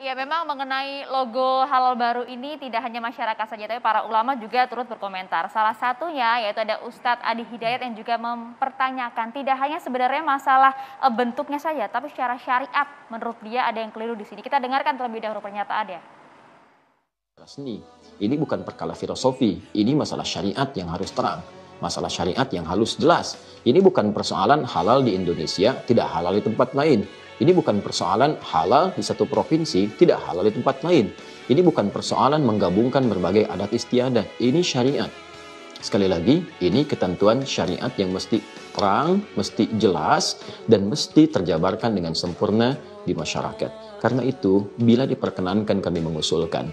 Iya, memang mengenai logo halal baru ini tidak hanya masyarakat saja tapi para ulama juga turut berkomentar. Salah satunya yaitu ada Ustadz Adi Hidayat yang juga mempertanyakan tidak hanya sebenarnya masalah e, bentuknya saja tapi secara syariat menurut dia ada yang keliru di sini. Kita dengarkan terlebih dahulu pernyataannya. Seni ini bukan perkala filosofi, ini masalah syariat yang harus terang masalah syariat yang halus jelas. Ini bukan persoalan halal di Indonesia, tidak halal di tempat lain. Ini bukan persoalan halal di satu provinsi, tidak halal di tempat lain. Ini bukan persoalan menggabungkan berbagai adat istiadat. Ini syariat. Sekali lagi, ini ketentuan syariat yang mesti terang, mesti jelas, dan mesti terjabarkan dengan sempurna di masyarakat. Karena itu, bila diperkenankan kami mengusulkan,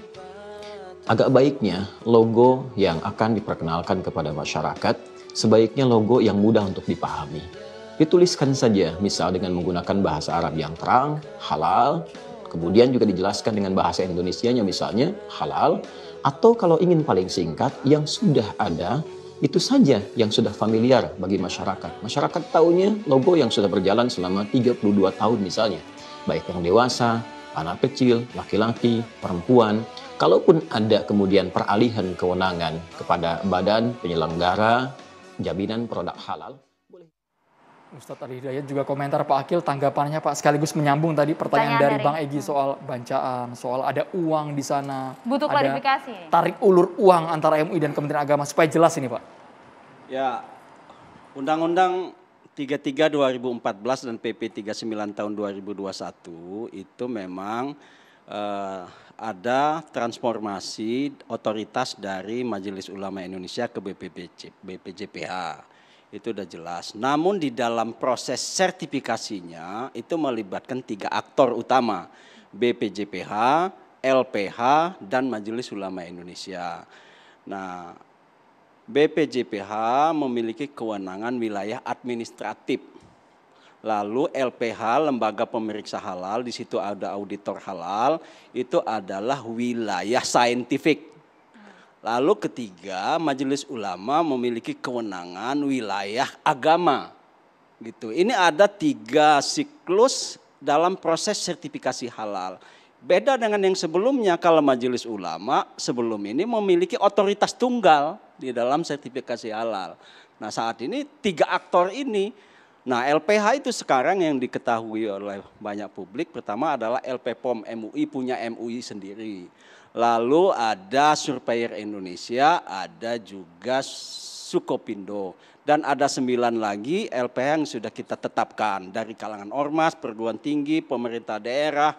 agak baiknya logo yang akan diperkenalkan kepada masyarakat sebaiknya logo yang mudah untuk dipahami Dituliskan saja, misal dengan menggunakan bahasa Arab yang terang, halal, kemudian juga dijelaskan dengan bahasa Indonesia nya misalnya halal, atau kalau ingin paling singkat yang sudah ada itu saja yang sudah familiar bagi masyarakat. Masyarakat tahunya logo yang sudah berjalan selama 32 tahun misalnya. Baik yang dewasa, anak kecil, laki-laki, perempuan. Kalaupun ada kemudian peralihan kewenangan kepada badan penyelenggara jaminan produk halal, Ustadz Ali Hidayat juga komentar Pak Akil tanggapannya Pak sekaligus menyambung tadi pertanyaan, dari, dari Bang Egi soal bancaan, soal ada uang di sana. Butuh ada klarifikasi. Tarik ulur uang antara MUI dan Kementerian Agama supaya jelas ini Pak. Ya, Undang-Undang 33 2014 dan PP 39 tahun 2021 itu memang eh, ada transformasi otoritas dari Majelis Ulama Indonesia ke BPPC, BPJPH itu sudah jelas. Namun di dalam proses sertifikasinya itu melibatkan tiga aktor utama, BPJPH, LPH, dan Majelis Ulama Indonesia. Nah, BPJPH memiliki kewenangan wilayah administratif. Lalu LPH, Lembaga Pemeriksa Halal, di situ ada auditor halal, itu adalah wilayah saintifik Lalu ketiga, majelis ulama memiliki kewenangan wilayah agama. Gitu. Ini ada tiga siklus dalam proses sertifikasi halal. Beda dengan yang sebelumnya kalau majelis ulama sebelum ini memiliki otoritas tunggal di dalam sertifikasi halal. Nah saat ini tiga aktor ini Nah, LPH itu sekarang yang diketahui oleh banyak publik pertama adalah LP Pom MUI punya MUI sendiri. Lalu ada Surveyor Indonesia, ada juga Sukopindo dan ada sembilan lagi LPH yang sudah kita tetapkan dari kalangan ormas, perguruan tinggi, pemerintah daerah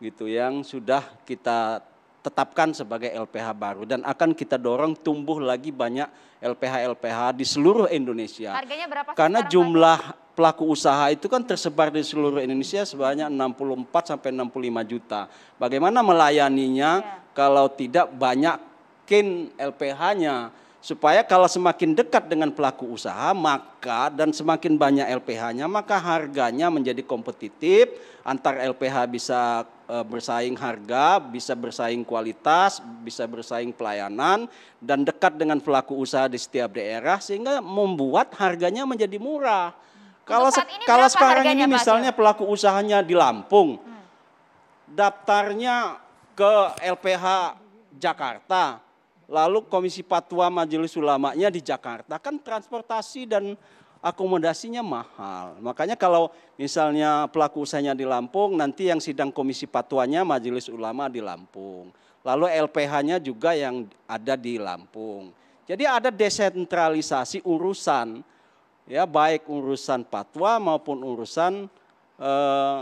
gitu yang sudah kita tetapkan sebagai LPH baru dan akan kita dorong tumbuh lagi banyak LPH-LPH di seluruh Indonesia. Harganya berapa? Karena jumlah pelaku usaha itu kan tersebar di seluruh Indonesia sebanyak 64 sampai 65 juta. Bagaimana melayaninya ya. kalau tidak banyak kin LPH-nya supaya kalau semakin dekat dengan pelaku usaha maka dan semakin banyak LPH-nya maka harganya menjadi kompetitif antar LPH bisa e, bersaing harga, bisa bersaing kualitas, bisa bersaing pelayanan dan dekat dengan pelaku usaha di setiap daerah sehingga membuat harganya menjadi murah kalau kalau sekarang ini misalnya Pak? pelaku usahanya di Lampung, hmm. daftarnya ke LPH Jakarta, lalu Komisi Patwa Majelis Ulamanya di Jakarta, kan transportasi dan akomodasinya mahal. Makanya kalau misalnya pelaku usahanya di Lampung, nanti yang sidang komisi patuanya Majelis Ulama di Lampung. Lalu LPH-nya juga yang ada di Lampung. Jadi ada desentralisasi urusan ya baik urusan patwa maupun urusan eh,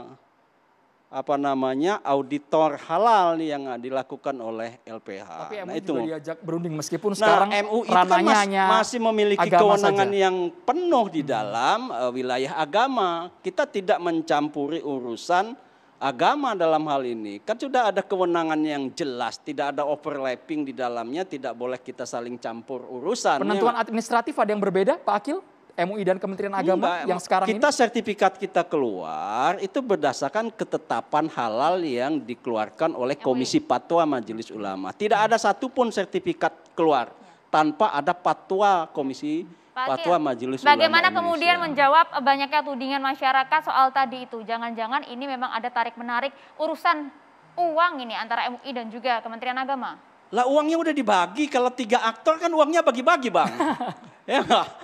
apa namanya auditor halal yang dilakukan oleh LPH. Tapi nah, itu juga diajak berunding meskipun nah, sekarang MUI itu kan mas, masih memiliki kewenangan saja. yang penuh di hmm. dalam uh, wilayah agama. Kita tidak mencampuri urusan agama dalam hal ini. Kan sudah ada kewenangan yang jelas, tidak ada overlapping di dalamnya, tidak boleh kita saling campur urusan. Penentuan administratif ada yang berbeda, Pak Akil? MUI dan Kementerian iya, Agama Enggak, yang sekarang kita ini? Kita sertifikat kita keluar itu berdasarkan ketetapan halal yang dikeluarkan oleh Komisi Fatwa Majelis Ulama. Tidak ada satupun sertifikat keluar tanpa ada patwa Komisi Patwa Majelis Ulama Bagaimana kemudian menjawab banyaknya tudingan masyarakat soal tadi itu? Jangan-jangan ini memang ada tarik-menarik urusan uang ini antara MUI dan juga Kementerian Agama? Lah uangnya udah dibagi, kalau tiga aktor kan uangnya bagi-bagi Bang.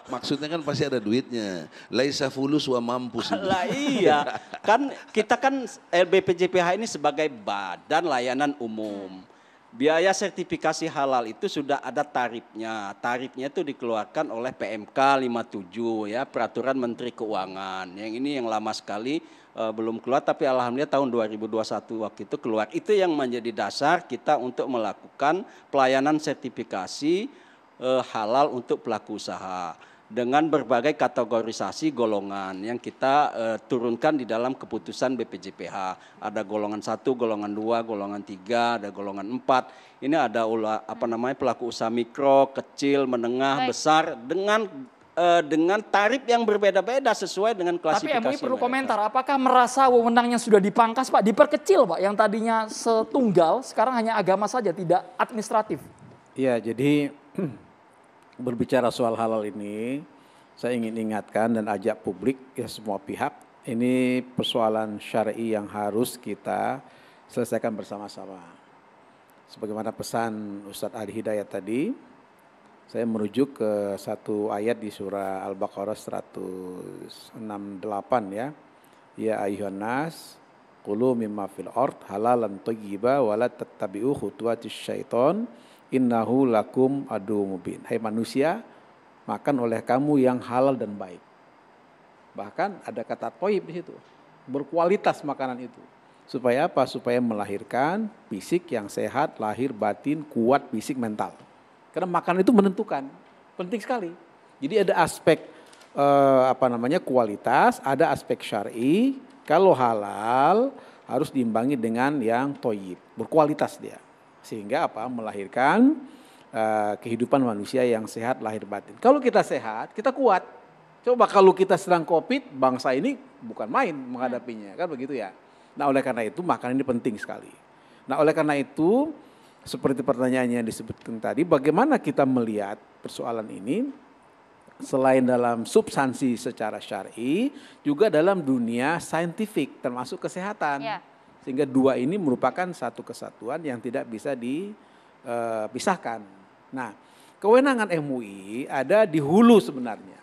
Maksudnya kan pasti ada duitnya. Laisa fulus wa mampus. lah iya. Kan kita kan LBPJPH ini sebagai badan layanan umum. Biaya sertifikasi halal itu sudah ada tarifnya. Tarifnya itu dikeluarkan oleh PMK 57 ya, Peraturan Menteri Keuangan. Yang ini yang lama sekali eh, belum keluar tapi alhamdulillah tahun 2021 waktu itu keluar. Itu yang menjadi dasar kita untuk melakukan pelayanan sertifikasi Eh, halal untuk pelaku usaha dengan berbagai kategorisasi golongan yang kita uh, turunkan di dalam keputusan BPJPH. Ada golongan satu, golongan dua, golongan tiga, ada golongan empat. Ini ada ula, apa hmm. namanya pelaku usaha mikro, kecil, menengah, Baik. besar dengan eh, dengan tarif yang berbeda-beda sesuai dengan klasifikasi. Tapi MUI perlu komentar, apakah merasa wewenangnya sudah dipangkas Pak, diperkecil Pak, yang tadinya setunggal sekarang hanya agama saja tidak administratif? Iya, jadi berbicara soal halal ini, saya ingin ingatkan dan ajak publik ya semua pihak, ini persoalan syar'i yang harus kita selesaikan bersama-sama. Sebagaimana pesan Ustadz Ali Hidayat tadi, saya merujuk ke satu ayat di surah Al-Baqarah 168 ya. Ya ayuhan nas, kulu mimma fil ard halalan thayyiba wa la tattabi'u syaiton innahu lakum adu mubin. Hai manusia, makan oleh kamu yang halal dan baik. Bahkan ada kata toib di situ. Berkualitas makanan itu. Supaya apa? Supaya melahirkan fisik yang sehat, lahir batin, kuat fisik mental. Karena makanan itu menentukan. Penting sekali. Jadi ada aspek eh, apa namanya kualitas, ada aspek syar'i. Kalau halal harus diimbangi dengan yang toyib, berkualitas dia sehingga apa melahirkan uh, kehidupan manusia yang sehat lahir batin. Kalau kita sehat, kita kuat. Coba kalau kita sedang Covid, bangsa ini bukan main menghadapinya, kan begitu ya. Nah, oleh karena itu makan ini penting sekali. Nah, oleh karena itu seperti pertanyaannya yang disebutkan tadi, bagaimana kita melihat persoalan ini selain dalam substansi secara syar'i, juga dalam dunia saintifik termasuk kesehatan. Ya. Sehingga dua ini merupakan satu kesatuan yang tidak bisa dipisahkan. Eh, nah, kewenangan MUI ada di hulu sebenarnya.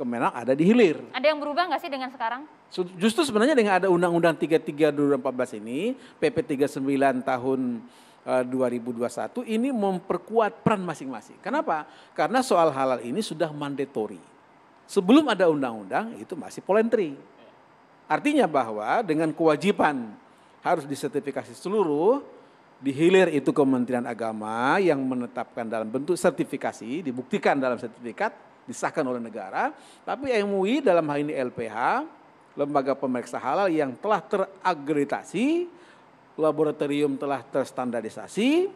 Kemenang ada di hilir. Ada yang berubah nggak sih dengan sekarang? Justru sebenarnya dengan ada Undang-Undang 33 2014 ini, PP 39 tahun 2021 eh, ini memperkuat peran masing-masing. Kenapa? Karena soal halal ini sudah mandatory. Sebelum ada undang-undang itu masih polentri. Artinya bahwa dengan kewajiban harus disertifikasi seluruh, di hilir itu Kementerian Agama yang menetapkan dalam bentuk sertifikasi, dibuktikan dalam sertifikat, disahkan oleh negara, tapi MUI dalam hal ini LPH, lembaga pemeriksa halal yang telah teragreditasi, laboratorium telah terstandarisasi,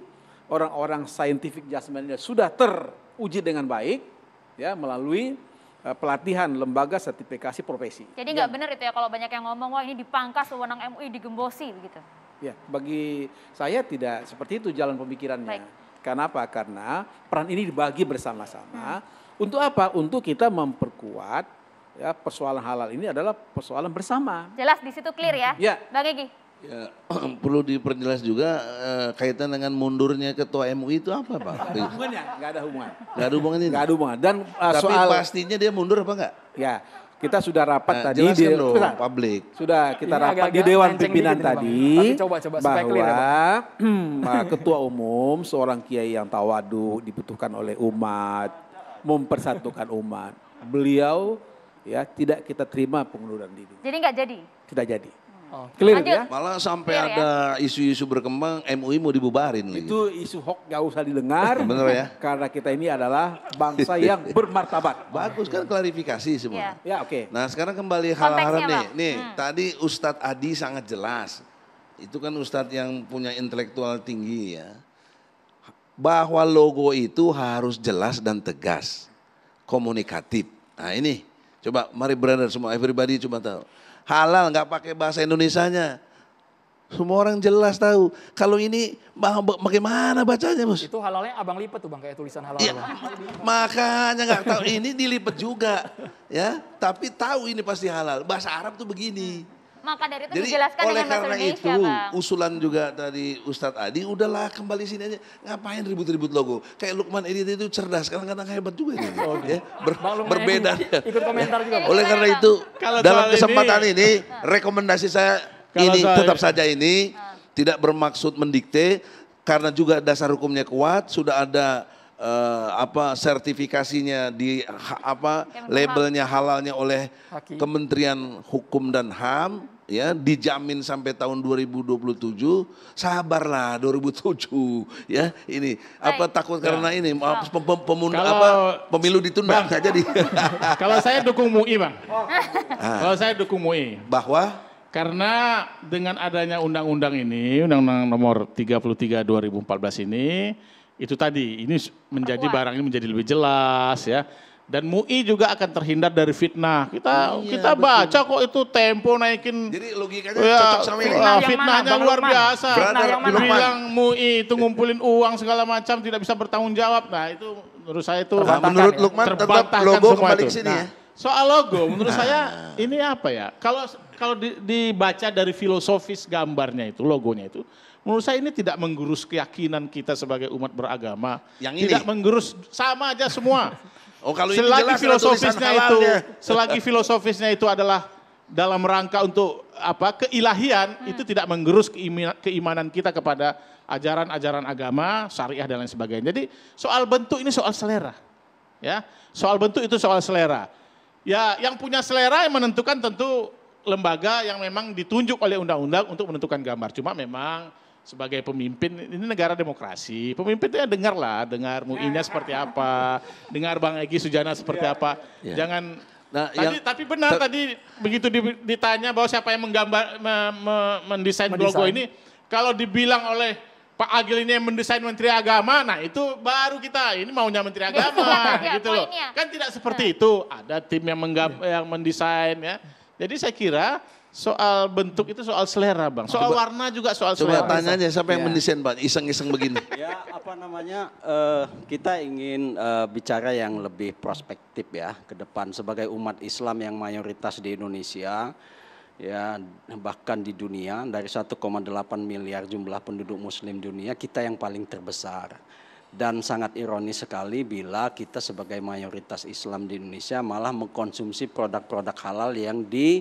orang-orang saintifik jasmaninya sudah teruji dengan baik ya melalui Eh, pelatihan lembaga sertifikasi profesi. Jadi nggak benar itu ya kalau banyak yang ngomong wah ini dipangkas wewenang MUI digembosi begitu. Ya, bagi saya tidak seperti itu jalan pemikirannya. Baik. Karena Karena peran ini dibagi bersama-sama. Hmm. Untuk apa? Untuk kita memperkuat ya persoalan halal ini adalah persoalan bersama. Jelas di situ clear ya. Ya. Bang Egi. Ya, perlu diperjelas juga eh, kaitan dengan mundurnya ketua MUI itu apa Pak? Gak ada hubungannya, nggak ada hubungan. Nggak ada hubungan ini. Nggak ada hubungan. Dan uh, Tapi soal pastinya dia mundur apa enggak? Ya, kita sudah rapat nah, tadi di loh, kita, publik. Sudah kita ini rapat di dewan pimpinan gitu, tadi coba, coba, ya, bahwa ya, ketua umum seorang kiai yang tawadu dibutuhkan oleh umat, mempersatukan umat. Beliau ya tidak kita terima pengunduran diri. Jadi nggak jadi? Tidak jadi clear Lanjut. ya? Malah sampai clear, ya. ada isu-isu ya? berkembang MUI mau dibubarin. Itu gitu. isu hoax gak usah didengar. Bener ya? Karena kita ini adalah bangsa yang bermartabat. Bagus kan klarifikasi semua. Yeah. ya oke. Okay. Nah sekarang kembali hal hal nih. Nih hmm. tadi Ustadz Adi sangat jelas. Itu kan Ustadz yang punya intelektual tinggi ya. Bahwa logo itu harus jelas dan tegas. Komunikatif. Nah ini. Coba mari brother semua everybody coba tahu halal nggak pakai bahasa Indonesianya. Semua orang jelas tahu. Kalau ini bagaimana bacanya, Bos? Itu halalnya abang lipat tuh, Bang, kayak tulisan halal. Ya, makanya nggak tahu ini dilipat juga, ya. Tapi tahu ini pasti halal. Bahasa Arab tuh begini. Maka dari itu Jadi, dijelaskan oleh dengan karena Indonesia, itu, Bang. usulan juga dari Ustadz Adi, udahlah kembali sini aja. Ngapain ribut-ribut logo? Kayak Lukman Edi itu cerdas, kadang-kadang hebat juga ini, Oh, ya. Ber, berbeda. Ikut ya. komentar juga. Oleh karena itu, Kalau dalam kesempatan ini, ini nah. rekomendasi saya ini saya tetap ini. saja ini, nah. tidak bermaksud mendikte, karena juga dasar hukumnya kuat, sudah ada uh, apa sertifikasinya di ha, apa labelnya halalnya oleh Kementerian Hukum dan HAM ya dijamin sampai tahun 2027 sabarlah 2007 ya ini Hai. apa takut ya. karena ini ya. pem, pem, kalau, apa pemilu ditunda jadi kalau saya dukung MUI bang ah. kalau saya dukung MUI bahwa karena dengan adanya undang-undang ini undang-undang nomor 33 2014 ini itu tadi ini menjadi Perkuat. barang ini menjadi lebih jelas ya dan MUI juga akan terhindar dari fitnah. Kita iya, kita baca kok itu tempo naikin. Jadi logikanya ya, cocok sama ini. Fitnah fitnahnya mana, luar biasa. Brother, Bilang MUI itu ngumpulin uang segala macam tidak bisa bertanggung jawab. Nah, itu menurut saya itu nah, menurut ya. Lukman tetap logo kembali ke sini ya. nah, ya. Soal logo, menurut nah. saya ini apa ya? Kalau kalau di, dibaca dari filosofis gambarnya itu, logonya itu, menurut saya ini tidak menggerus keyakinan kita sebagai umat beragama. Yang ini. Tidak menggerus sama aja semua. oh, kalau selagi ini jelas filosofisnya itu, selagi filosofisnya itu adalah dalam rangka untuk apa keilahian hmm. itu tidak menggerus keimanan kita kepada ajaran-ajaran agama, syariah dan lain sebagainya. Jadi soal bentuk ini soal selera. Ya, soal bentuk itu soal selera. Ya, yang punya selera yang menentukan tentu lembaga yang memang ditunjuk oleh undang-undang untuk menentukan gambar. Cuma memang sebagai pemimpin ini negara demokrasi. Pemimpin itu ya dengarlah, dengar MUI-nya seperti apa, dengar Bang Egi Sujana seperti iya. apa. Ya. Jangan Nah, tadi, yang, tapi benar tadi begitu ditanya bahwa siapa yang menggambar me, me, mendesain, mendesain logo ini kalau dibilang oleh Pak Agil ini yang mendesain Menteri Agama, nah itu baru kita ini maunya Menteri iya, Agama ya, gitu loh. Kan tidak seperti nah. itu, ada tim yang menggab, iya. yang mendesain ya. Jadi saya kira soal bentuk itu soal selera bang, soal coba, warna juga soal selera. Coba tanya aja siapa yang iya. mendesain pak iseng-iseng begini. Ya apa namanya uh, kita ingin uh, bicara yang lebih prospektif ya ke depan sebagai umat Islam yang mayoritas di Indonesia ya bahkan di dunia dari 1,8 miliar jumlah penduduk muslim dunia kita yang paling terbesar dan sangat ironis sekali bila kita sebagai mayoritas Islam di Indonesia malah mengkonsumsi produk-produk halal yang di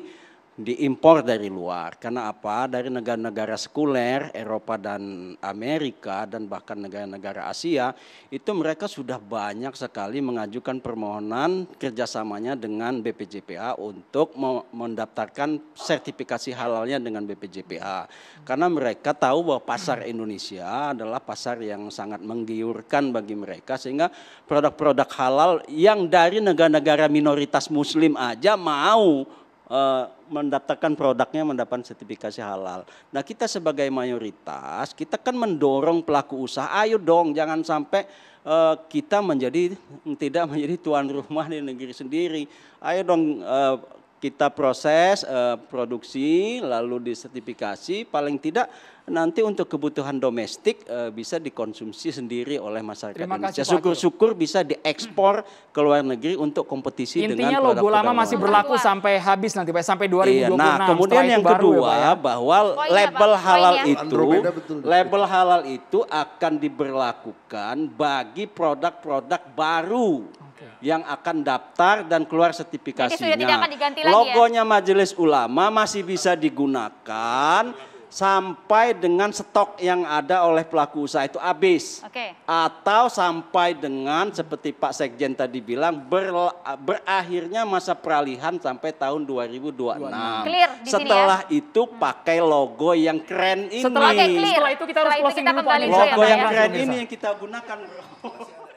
diimpor dari luar. Karena apa? Dari negara-negara sekuler, Eropa dan Amerika dan bahkan negara-negara Asia, itu mereka sudah banyak sekali mengajukan permohonan kerjasamanya dengan BPJPA untuk mendaftarkan sertifikasi halalnya dengan BPJPA. Karena mereka tahu bahwa pasar Indonesia adalah pasar yang sangat menggiurkan bagi mereka sehingga produk-produk halal yang dari negara-negara minoritas muslim aja mau uh, eh, mendaftarkan produknya mendapat sertifikasi halal. Nah kita sebagai mayoritas kita kan mendorong pelaku usaha, ayo dong jangan sampai uh, kita menjadi tidak menjadi tuan rumah di negeri sendiri. Ayo dong uh, kita proses uh, produksi lalu disertifikasi paling tidak nanti untuk kebutuhan domestik uh, bisa dikonsumsi sendiri oleh masyarakat Terima Indonesia. Syukur-syukur bisa diekspor ke luar negeri untuk kompetisi Intinya dengan logo lama masih berlaku sampai habis nanti Pak sampai 2026. Iya, nah, kemudian yang ya, kedua ya? ya, bahwa Poin label apa? halal itu label halal itu akan diberlakukan bagi produk-produk baru yang akan daftar dan keluar sertifikasinya. Ya? Logonya ya? Majelis Ulama masih bisa digunakan sampai dengan stok yang ada oleh pelaku usaha itu habis. Oke. Atau sampai dengan seperti Pak Sekjen tadi bilang ber, berakhirnya masa peralihan sampai tahun 2026. Clear di Setelah sini ya? itu pakai logo yang keren ini. Setelah, okay, clear. Setelah itu kita harus Setelah closing kita dulu Logo ya, yang ya? keren ini yang kita gunakan. Bro.